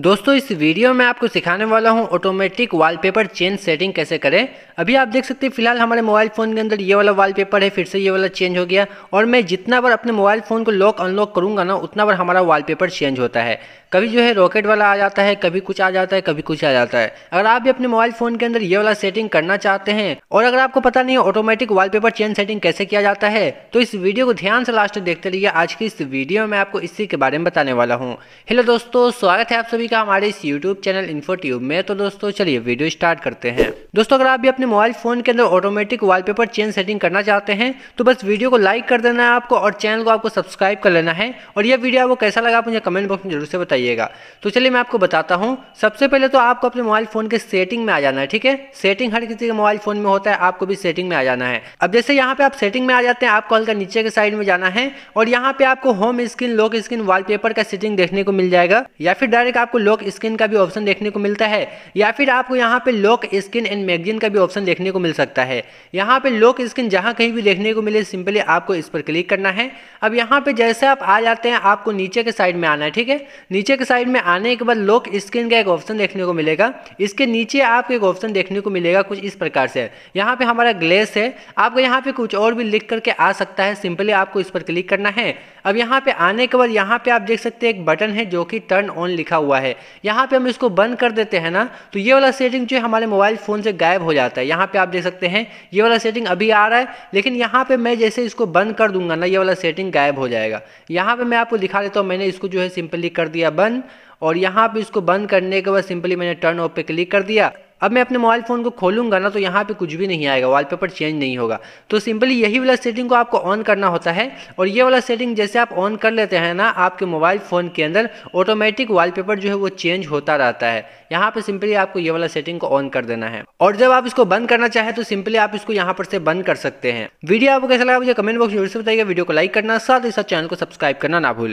दोस्तों इस वीडियो में आपको सिखाने वाला हूं ऑटोमेटिक वॉलपेपर चेंज सेटिंग कैसे करें अभी आप देख सकते हैं फिलहाल हमारे मोबाइल फ़ोन के अंदर ये वाला वॉलपेपर है फिर से ये वाला चेंज हो गया और मैं जितना बार अपने मोबाइल फ़ोन को लॉक अनलॉक करूंगा ना उतना बार हमारा वॉलपेपर चेंज होता है कभी जो है रॉकेट वाला आ जाता है कभी कुछ आ जाता है कभी कुछ आ जाता है अगर आप भी अपने मोबाइल फ़ोन के अंदर ये वाला सेटिंग करना चाहते हैं और अगर आपको पता नहीं है ऑटोमेटिक वॉलपेपर चेंज सेटिंग कैसे किया जाता है तो इस वीडियो को ध्यान से लास्ट देखते रहिए आज की इस वीडियो में आपको इसी के बारे में बताने वाला हूँ हेलो दोस्तों स्वागत है आप सभी का हमारे इस यूट्यूब चैनल इन्फोट्यूब में तो दोस्तों चलिए वीडियो स्टार्ट करते हैं दोस्तों अगर आप भी अपने मोबाइल फ़ोन के अंदर ऑटोमेटिक वॉलपेपर चेंज सेटिंग करना चाहते हैं तो बस वीडियो को लाइक कर देना है आपको और चैनल को आपको सब्सक्राइब कर लेना है और यह वीडियो आपको कैसा लगा आप मुझे कमेंट बॉक्स में जरूर से बताइएगा तो चलिए मैं आपको बताता हूँ सबसे पहले तो आपको अपने मोबाइल फ़ोन के सेटिंग में आ जाना है ठीक है सेटिंग हर किसी के मोबाइल फ़ोन में होता है आपको भी सेटिंग में आ जाना है अब जैसे यहाँ पे आप सेटिंग में आ जाते हैं आपको हल्का नीचे के साइड में जाना है और यहाँ पे आपको home screen lock screen wallpaper का सेटिंग देखने को मिल जाएगा या फिर डायरेक्ट आपको लॉक स्क्रीन का भी ऑप्शन देखने को मिलता है या फिर आपको यहाँ पे लॉक स्क्रीन एंड मैगजीन का भी ऑप्शन देखने को मिल सकता है यहाँ पे लॉक स्क्रीन जहाँ कहीं भी देखने को मिले सिंपली आपको इस पर क्लिक करना है अब यहाँ पे जैसे आप आ जाते हैं आपको नीचे के साइड में आना है ठीक है नीचे के साइड में आने के बाद लॉक स्क्रीन का एक ऑप्शन देखने को मिलेगा इसके नीचे आपको एक ऑप्शन देखने को मिलेगा कुछ इस प्रकार से यहाँ पर हमारा ग्लेस है आपको यहाँ पर कुछ और भी लिख करके आ सकता है सिंपली आपको इस पर क्लिक करना है अब यहाँ पे आने के बाद यहाँ पे आप देख सकते हैं एक बटन है जो कि टर्न ऑन लिखा हुआ है यहाँ पे हम इसको बंद कर देते हैं ना तो ये वाला सेटिंग जो है हमारे मोबाइल फ़ोन से गायब हो जाता है यहाँ पे आप देख सकते हैं ये वाला सेटिंग अभी आ रहा है लेकिन यहाँ पे मैं जैसे इसको बंद कर दूंगा ना ये वाला सेटिंग गायब हो जाएगा यहाँ पे मैं आपको दिखा देता हूँ मैंने इसको जो है सिंपली कर दिया बंद और यहाँ पे इसको बंद करने के बाद सिंपली मैंने टर्न ऑफ पे क्लिक कर दिया अब मैं अपने मोबाइल फ़ोन को खोलूंगा ना तो यहाँ पे कुछ भी नहीं आएगा वॉलपेपर चेंज नहीं होगा तो सिंपली यही वाला सेटिंग को आपको ऑन करना होता है और ये वाला सेटिंग जैसे आप ऑन कर लेते हैं ना आपके मोबाइल फ़ोन के अंदर ऑटोमेटिक वॉलपेपर जो है वो चेंज होता रहता है यहाँ पर सिंपली आपको ये वाला सेटिंग को ऑन कर देना है और जब आप इसको बंद करना चाहें तो सिंपली आप इसको यहाँ पर से बंद कर सकते हैं वीडियो आपको कैसा लगा मुझे कमेंट बॉक्स जरूर से बताइए वीडियो को लाइक करना साथ ही साथ चैनल को सब्सक्राइब करना ना भूलें